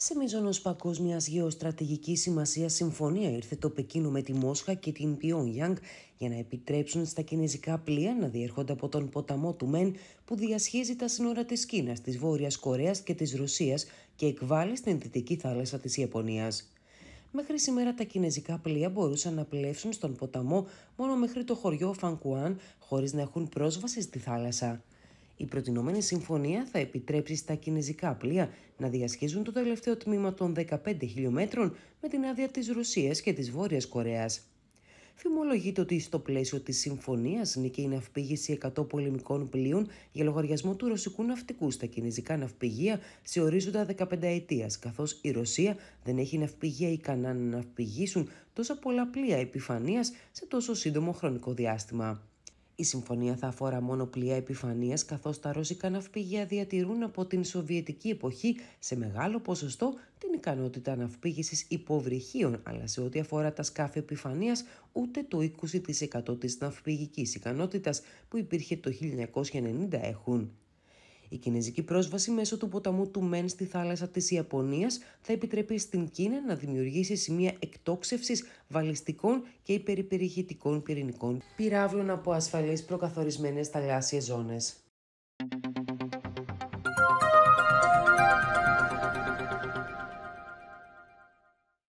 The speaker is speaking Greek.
Σε μείζονο παγκόσμιας γεωστρατηγικής σημασίας συμφωνία ήρθε το Πεκίνο με τη Μόσχα και την Πιόνγιανγκ για να επιτρέψουν στα κινέζικα πλοία να διέρχονται από τον ποταμό του Μεν που διασχίζει τα σύνορα της Κίνας, της βόρειας Κορέας και της Ρωσίας και εκβάλλει στην Δυτική Θάλασσα της Ιαπωνίας. Μέχρι σήμερα τα κινέζικα πλοία μπορούσαν να πλεύσουν στον ποταμό μόνο μέχρι το χωριό Φανκουάν χωρίς να έχουν πρόσβαση στη θάλασσα. Η προτινόμενη συμφωνία θα επιτρέψει στα κινέζικα πλοία να διασχίζουν το τελευταίο τμήμα των 15 χιλιόμετρων με την άδεια της Ρωσίας και της Βόρειας Κορέας. Φημολογείται ότι στο πλαίσιο της συμφωνίας νίκη η ναυπήγηση 100 πολεμικών πλοίων για λογαριασμό του ρωσικού ναυτικού στα κινέζικα ναυπηγεία σε ορίζοντα 15 ετία, καθώς η Ρωσία δεν έχει ναυπηγεία ικανά να ναυπηγήσουν τόσα πολλά πλοία επιφανείας σε τόσο σύντομο χρονικό διάστημα. Η συμφωνία θα αφορά μόνο πλοία επιφανεία, καθώς τα ρώσικα ναυπηγεία διατηρούν από την Σοβιετική εποχή σε μεγάλο ποσοστό την ικανότητα ναυπήγησης υποβρυχίων, αλλά σε ό,τι αφορά τα σκάφη επιφανεία, ούτε το 20% της ναυπηγικής ικανότητας που υπήρχε το 1990 έχουν. Η κινέζικη πρόσβαση μέσω του ποταμού του Μεν στη θάλασσα της Ιαπωνίας θα επιτρέπει στην Κίνα να δημιουργήσει σημεία εκτόξευσης βαλιστικών και υπεριπεριχητικών πυρηνικών πυράβλων από ασφαλείς προκαθορισμένες θαλάσσιες ζώνες.